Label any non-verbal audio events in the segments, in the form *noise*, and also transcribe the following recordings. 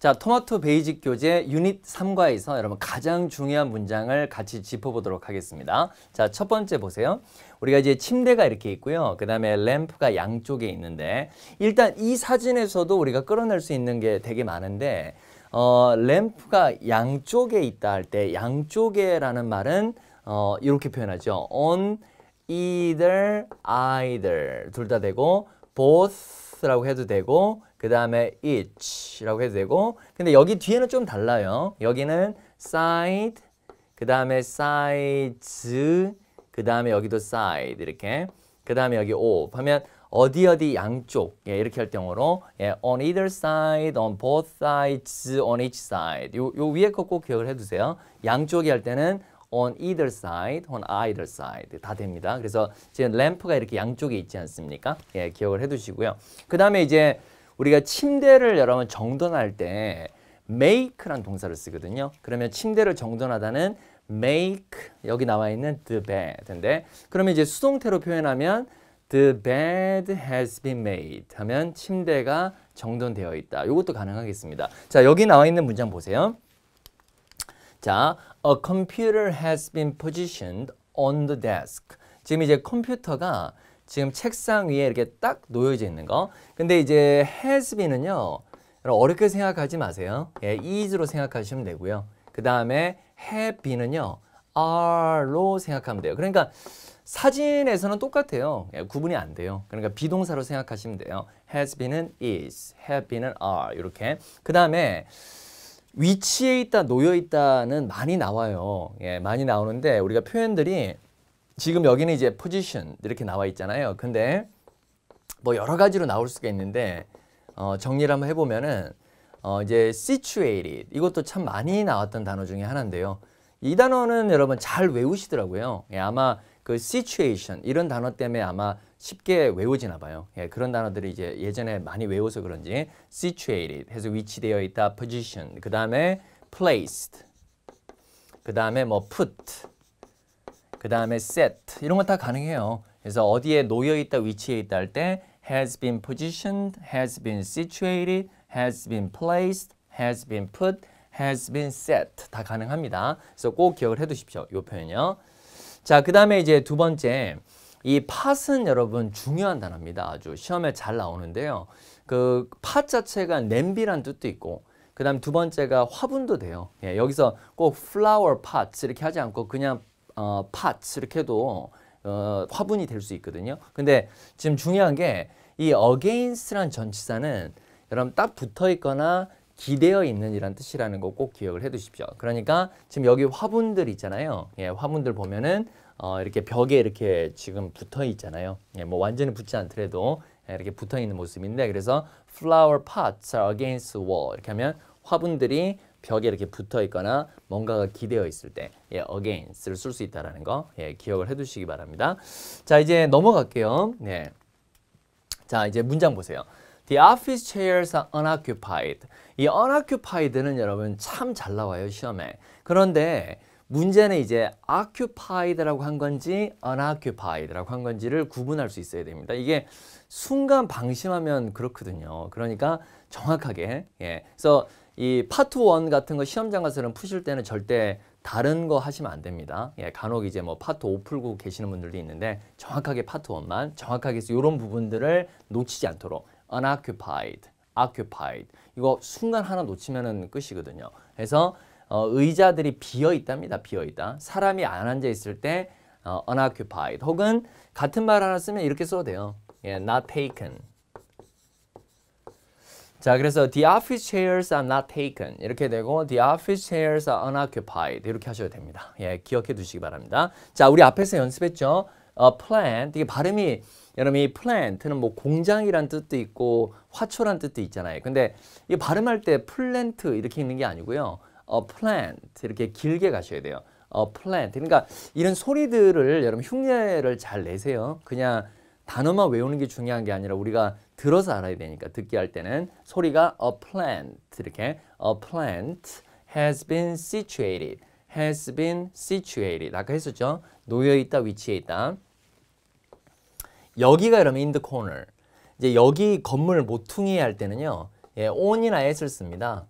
자, 토마토 베이직 교재 유닛 3과에서 여러분 가장 중요한 문장을 같이 짚어보도록 하겠습니다. 자, 첫 번째 보세요. 우리가 이제 침대가 이렇게 있고요. 그 다음에 램프가 양쪽에 있는데 일단 이 사진에서도 우리가 끌어낼 수 있는 게 되게 많은데 어, 램프가 양쪽에 있다 할 때 양쪽에라는 말은 어, 이렇게 표현하죠. on either, either 둘다 되고 both라고 해도 되고 그 다음에 each라고 해도 되고 근데 여기 뒤에는 좀 달라요. 여기는 side, 그 다음에 s i d e 그 다음에 여기도 side 이렇게 그 다음에 여기 of 하면 어디 어디 양쪽 예, 이렇게 할 경우로 예, on either side, on both sides, on each side 요, 요 위에 거 꼭 기억을 해두세요. 양쪽이 할 때는 on either side, on either side 다 됩니다. 그래서 지금 램프가 이렇게 양쪽에 있지 않습니까? 예, 기억을 해두시고요. 그 다음에 이제 우리가 침대를 여러분 정돈할 때 make란 동사를 쓰거든요. 그러면 침대를 정돈하다는 make 여기 나와 있는 the bed인데 그러면 이제 수동태로 표현하면 the bed has been made 하면 침대가 정돈되어 있다. 이것도 가능하겠습니다. 자 여기 나와 있는 문장 보세요. 자, a computer has been positioned on the desk. 지금 이제 컴퓨터가 지금 책상 위에 이렇게 딱 놓여져 있는 거. 근데 이제 has been은요. 어렵게 생각하지 마세요. 예, is로 생각하시면 되고요. 그 다음에 have been은요. are로 생각하면 돼요. 그러니까 사진에서는 똑같아요. 예, 구분이 안 돼요. 그러니까 비동사로 생각하시면 돼요. has been은 is, have been은 are 이렇게. 그 다음에 위치에 있다, 놓여 있다는 많이 나와요. 예, 많이 나오는데 우리가 표현들이 지금 여기는 이제 포지션 이렇게 나와 있잖아요. 근데 뭐 여러 가지로 나올 수가 있는데 어, 정리를 한번 해보면은 어, 이제 situated 이것도 참 많이 나왔던 단어 중에 하나인데요. 이 단어는 여러분 잘 외우시더라고요. 예, 아마 그 situation 이런 단어 때문에 아마 쉽게 외우지나 봐요. 예, 그런 단어들이 이제 예전에 많이 외워서 그런지 situated 해서 위치되어 있다, position 그 다음에 placed 그 다음에 뭐 put 그 다음에 set 이런 거 다 가능해요. 그래서 어디에 놓여 있다, 위치에 있다 할 때 has been positioned, has been situated, has been placed, has been put, has been set 다 가능합니다. 그래서 꼭 기억을 해두십시오. 이 표현요. 자, 그 다음에 이제 두 번째 이 팟은 여러분 중요한 단어입니다. 아주 시험에 잘 나오는데요. 그 팟 자체가 냄비란 뜻도 있고 그 다음 두 번째가 화분도 돼요. 예, 여기서 꼭 flower pots 이렇게 하지 않고 그냥 어, parts 이렇게 해도 어, 화분이 될 수 있거든요. 근데 지금 중요한 게 이 against란 전치사는 여러분 딱 붙어 있거나 기대어 있는 이란 뜻이라는 거 꼭 기억을 해 두십시오. 그러니까 지금 여기 화분들 있잖아요. 예, 화분들 보면은 어, 이렇게 벽에 이렇게 지금 붙어 있잖아요. 예, 뭐 완전히 붙지 않더라도 예, 이렇게 붙어 있는 모습인데 그래서 flower pots are against wall 이렇게 하면 화분들이 벽에 이렇게 붙어 있거나 뭔가가 기대어 있을 때 예, against를 쓸 수있다는거 예, 기억을 해두시기 바랍니다. 자 이제 넘어갈게요. 예. 자 이제 문장 보세요. The office chairs are unoccupied. 이 unoccupied는 여러분 참 잘 나와요 시험에. 그런데 문제는 이제 occupied라고 한 건지 unoccupied라고 한 건지를 구분할 수 있어야 됩니다. 이게 순간 방심하면 그렇거든요. 그러니까 정확하게 예. 그래서 이 파트 원 같은 거 시험장 가서는 푸실 때는 절대 다른 거 하시면 안 됩니다. 예, 간혹 이제 뭐 파트 5 풀고 계시는 분들도 있는데 정확하게 파트 1만 정확하게 해서 이런 부분들을 놓치지 않도록 unoccupied, occupied 이거 순간 하나 놓치면은 끝이거든요. 그래서 어, 의자들이 비어 있답니다. 비어 있다. 사람이 안 앉아 있을 때 어, unoccupied 혹은 같은 말 하나 쓰면 이렇게 써도 돼요. 예, not taken, 자, 그래서 the office chairs are not taken 이렇게 되고 the office chairs are unoccupied 이렇게 하셔도 됩니다. 예, 기억해 두시기 바랍니다. 자, 우리 앞에서 연습했죠. 어, plant 이게 발음이 여러분 이 plant는 뭐 공장이란 뜻도 있고 화초란 뜻도 있잖아요. 근데 이 발음할 때 plant 이렇게 읽는 게 아니고요. 어, plant 이렇게 길게 가셔야 돼요. 어, plant 그러니까 이런 소리들을 여러분 흉내를 잘 내세요. 그냥 단어만 외우는 게 중요한 게 아니라 우리가 들어서 알아야 되니까 듣기 할 때는 소리가 a plant 이렇게 a plant has been situated has been situated 아까 했었죠 놓여 있다 위치에 있다 여기가 여러분 in the corner 이제 여기 건물 모퉁이 할 때는요 예, on이나 s를 씁니다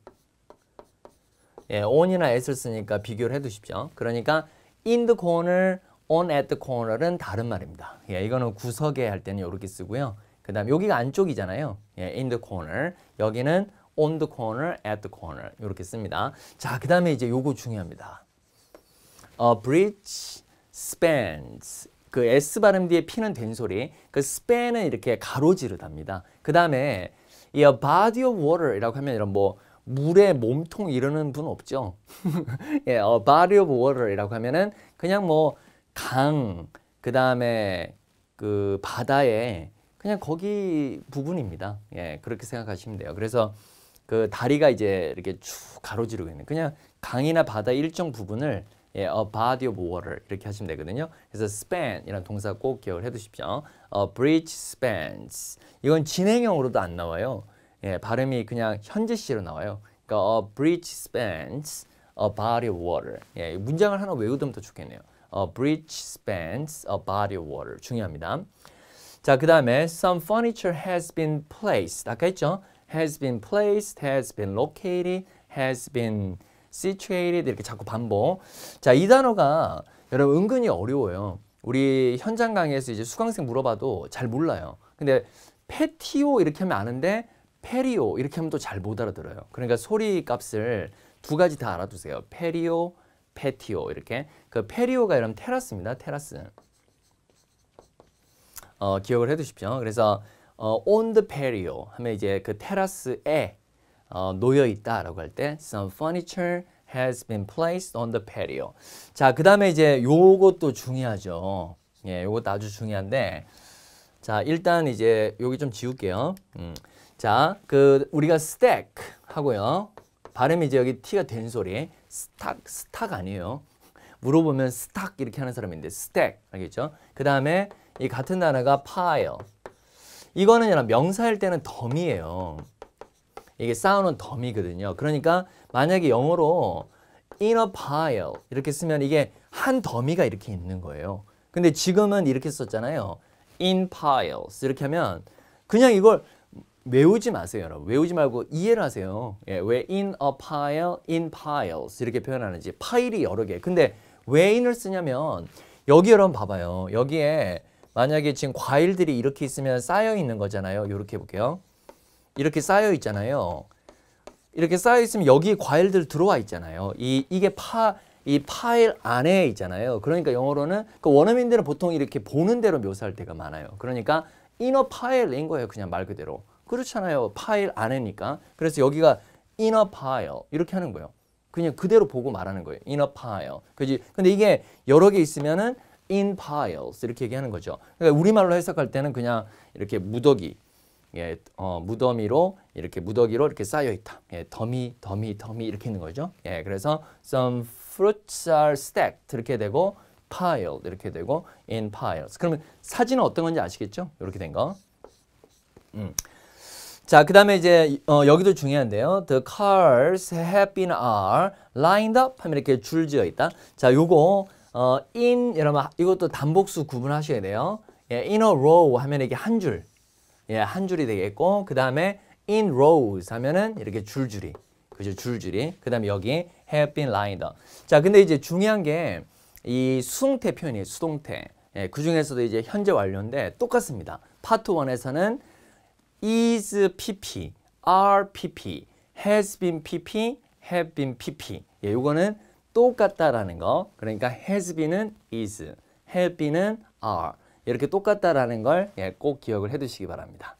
예, on이나 s를 쓰니까 비교를 해 두십시오 그러니까 in the corner on at the corner은 다른 말입니다 예, 이거는 구석에 할 때는 이렇게 쓰고요 그 다음 여기가 안쪽이잖아요. 예, in the corner. 여기는 on the corner, at the corner 이렇게 씁니다. 자, 그 다음에 이제 요거 중요합니다. A bridge spans. 그 S 발음 뒤에 P는 된 소리. 그 span은 이렇게 가로지르답니다. 그 다음에 이 a body of water이라고 하면 이런 뭐 물에 몸통 이러는 분 없죠. *laughs* 예, a body of water이라고 하면은 그냥 뭐 강, 그 다음에 그 바다에 그냥 거기 부분입니다. 예, 그렇게 생각하시면 돼요. 그래서 그 다리가 이제 이렇게 쭉 가로지르고 있는 그냥 강이나 바다 일정 부분을 예, a body of water 이렇게 하시면 되거든요. 그래서 s p a n 이라 동사 꼭 기억을 해두십시오. A bridge spans 이건 진행형으로도 안 나와요. 예, 발음이 그냥 현재 시로 나와요. 그러니까 a bridge spans a body of water. 예, 문장을 하나 외우면 더 좋겠네요. A bridge spans a body of water 중요합니다. 자, 그 다음에 some furniture has been placed. 아까 했죠? has been placed, has been located, has been situated 이렇게 자꾸 반복. 자, 이 단어가 여러분 은근히 어려워요. 우리 현장 강의에서 이제 수강생 물어봐도 잘 몰라요. 근데 패티오 이렇게 하면 아는데 페리오 이렇게 하면 또 잘 못 알아들어요. 그러니까 소리 값을 두 가지 다 알아두세요. 페리오, 페티오 이렇게. 그 페리오가 이러면 테라스입니다. 테라스. 어, 기억을 해두십시오. 그래서 어, on the patio 하면 이제 그 테라스에 어, 놓여 있다라고 할 때 some furniture has been placed on the patio. 자, 그 다음에 이제 요것도 중요하죠. 예, 요것도 아주 중요한데 자, 일단 이제 여기 좀 지울게요. 음. 자, 그 우리가 stack 하고요. 발음이 이제 여기 T가 된 소리. 스탁, 스탁 아니에요. 물어보면 스탁 이렇게 하는 사람인데 스택 알겠죠? 그 다음에 이 같은 단어가 파예요. 이거는 명사일 때는 덤이에요. 이게 싸우는 덤이거든요. 그러니까 만약에 영어로 in a pile 이렇게 쓰면 이게 한 더미가 이렇게 있는 거예요. 근데 지금은 이렇게 썼잖아요. in piles 이렇게 하면 그냥 이걸 외우지 마세요, 여러분. 외우지 말고 이해를 하세요. 예, 왜 in a pile, in piles 이렇게 표현하는지 파일이 여러 개. 근데 왜 in을 쓰냐면 여기 여러분 봐봐요. 여기에 만약에 지금 과일들이 이렇게 있으면 쌓여 있는 거잖아요. 이렇게 볼게요. 이렇게 쌓여 있잖아요. 이렇게 쌓여 있으면 여기 과일들 들어와 있잖아요. 이 이게 파 이 파일 안에 있잖아요. 그러니까 영어로는 그 원어민들은 보통 이렇게 보는 대로 묘사할 때가 많아요. 그러니까 이너 파일인 거예요. 그냥 말 그대로. 그렇잖아요. 파일 안에니까. 그래서 여기가 이너 파일 이렇게 하는 거예요. 그냥 그대로 보고 말하는 거예요. 이너 파일. 그지? 근데 이게 여러 개 있으면은 in piles 이렇게 얘기하는 거죠. 그러니까 우리말로 해석할 때는 그냥 이렇게 무더기 예, 어, 무더미로 이렇게 무더기로 이렇게 쌓여 있다. 예, 더미, 더미, 더미 이렇게 있는 거죠. 예, 그래서 some fruits are stacked 이렇게 되고 piled 이렇게 되고 in piles. 그러면 사진은 어떤 건지 아시겠죠? 이렇게 된 거. 음. 자, 그 다음에 이제 어, 여기도 중요한데요. The cars have been are lined up 하면 이렇게 줄지어 있다. 자, 요거 어, in 여러분 이것도 단복수 구분하셔야 돼요. 예, in a row 하면 이게 한 줄. 예, 한 줄이 되겠고 그다음에 in rows 하면은 이렇게 줄줄이. 그죠? 줄줄이. 그다음에 여기 have b e n lined 자, 근데 이제 중요한 게 이 수동태 표현이에요. 수동태. 예, 그 중에서도 이제 현재 완료인데 똑같습니다. 파트 1에서는 is pp, are pp, has been pp, have been pp. 예, 요거는 똑같다라는 거. 그러니까 has been은 is, have been은 are 이렇게 똑같다라는 걸 꼭 기억을 해두시기 바랍니다.